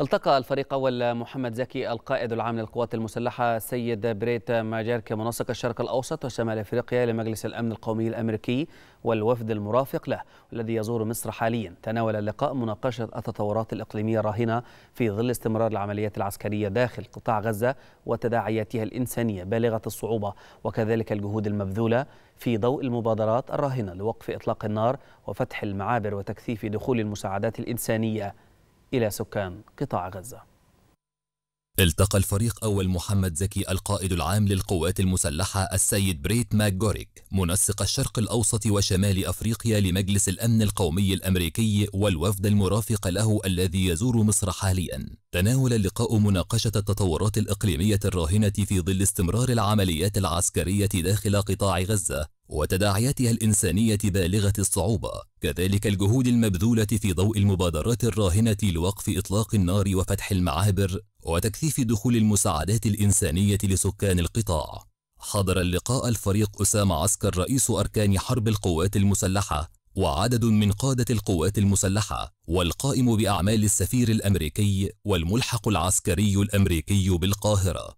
التقى الفريق أول محمد زكي القائد العام للقوات المسلحة سيد بريت ماجارك منسق الشرق الأوسط وشمال أفريقيا لمجلس الأمن القومي الأمريكي والوفد المرافق له الذي يزور مصر حاليا تناول اللقاء مناقشة التطورات الإقليمية الراهنة في ظل استمرار العمليات العسكرية داخل قطاع غزة وتداعياتها الإنسانية بالغة الصعوبة وكذلك الجهود المبذولة في ضوء المبادرات الراهنة لوقف إطلاق النار وفتح المعابر وتكثيف دخول المساعدات الإنسانية إلى سكان قطاع غزة التقى الفريق أول محمد زكي القائد العام للقوات المسلحة السيد بريت ماكجوريك منسق الشرق الأوسط وشمال أفريقيا لمجلس الأمن القومي الأمريكي والوفد المرافق له الذي يزور مصر حاليا تناول اللقاء مناقشة التطورات الإقليمية الراهنة في ظل استمرار العمليات العسكرية داخل قطاع غزة وتداعياتها الإنسانية بالغة الصعوبة كذلك الجهود المبذولة في ضوء المبادرات الراهنة لوقف إطلاق النار وفتح المعابر وتكثيف دخول المساعدات الإنسانية لسكان القطاع حضر اللقاء الفريق أسامة عسكر رئيس أركان حرب القوات المسلحة وعدد من قادة القوات المسلحة والقائم بأعمال السفير الأمريكي والملحق العسكري الأمريكي بالقاهرة